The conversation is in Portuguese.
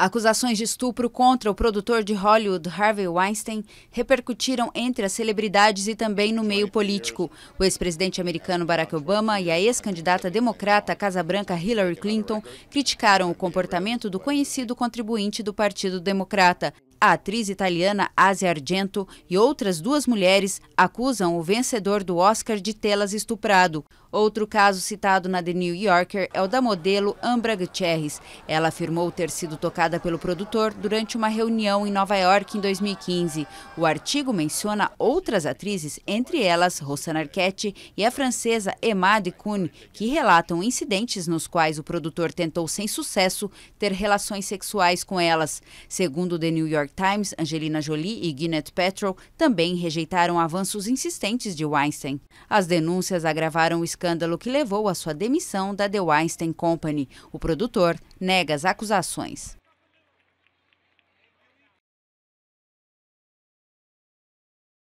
Acusações de estupro contra o produtor de Hollywood Harvey Weinstein repercutiram entre as celebridades e também no meio político. O ex-presidente americano Barack Obama e a ex-candidata democrata à Casa Branca Hillary Clinton criticaram o comportamento do conhecido contribuinte do Partido Democrata. A atriz italiana Asia Argento e outras duas mulheres acusam o vencedor do Oscar de tê-las estuprado. Outro caso citado na The New Yorker é o da modelo Ambra Gutierrez. Ela afirmou ter sido tocada pelo produtor durante uma reunião em Nova York em 2015. O artigo menciona outras atrizes, entre elas Rossana Arquette e a francesa Emma de Kuhn, que relatam incidentes nos quais o produtor tentou sem sucesso ter relações sexuais com elas. Segundo The New York York Times, Angelina Jolie e Gwyneth Paltrow também rejeitaram avanços insistentes de Weinstein. As denúncias agravaram o escândalo que levou à sua demissão da The Weinstein Company. O produtor nega as acusações.